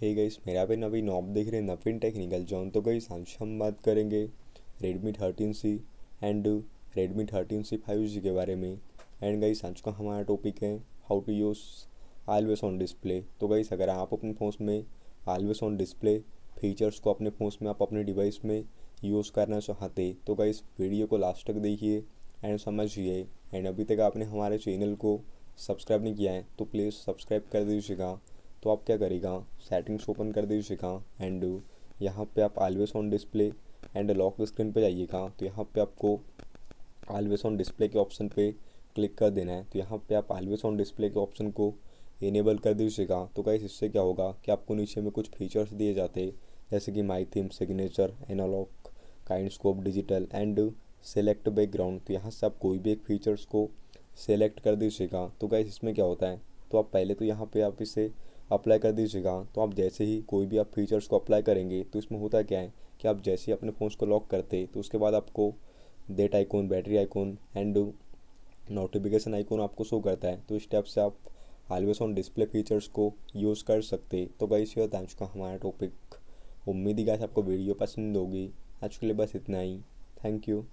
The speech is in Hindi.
हे गईस मेरा भी नवी नॉब देख रहे नवीन टेक्निकल जॉन तो गई आज हम बात करेंगे Redmi thirteen C and Redmi thirteen C five G के बारे में एंड गई आज का हमारा टॉपिक है how to use always on display तो गई अगर आप अपने फ़ोन में आलवेस ऑन डिस्प्ले फीचर्स को अपने फ़ोन में आप अपने डिवाइस में यूज़ करना चाहते तो गई वीडियो को लास्ट तक देखिए एंड समझिए एंड अभी तक आपने हमारे चैनल को सब्सक्राइब नहीं किया है तो प्लीज़ सब्सक्राइब कर दीजिएगा तो आप क्या करेगा सेटिंग्स ओपन कर दीजिएगा एंड यहाँ पे आप always on display and lock screen पे जाइएगा तो यहाँ पे आपको आलवेज ऑन डिस्प्ले के ऑप्शन पे क्लिक कर देना है तो यहाँ पे आप ऑलवेज ऑन डिस्प्ले के ऑप्शन को इनेबल कर दीजिएगा तो कहीं इससे क्या होगा कि आपको नीचे में कुछ फीचर्स दिए जाते जैसे कि my theme signature analog kind scope digital and select background तो यहाँ से आप कोई भी एक फीचर्स को सेलेक्ट कर दीजिएगा तो कहीं इसमें क्या होता है तो आप पहले तो यहाँ पे आप इसे अप्लाई कर दीजिएगा तो आप जैसे ही कोई भी आप फीचर्स को अप्लाई करेंगे तो इसमें होता क्या है कि आप जैसे ही अपने फ़ोन को लॉक करते तो उसके बाद आपको date icon battery icon and notification icon आपको शो करता है तो इस टाइप से आप ऑलवेज ऑन डिस्प्ले फीचर्स को यूज़ कर सकते तो गाइस ये थैंक्स का हमारा टॉपिक उम्मीद ही गाइस आपको वीडियो पसंद होगी आज के लिए बस इतना ही थैंक यू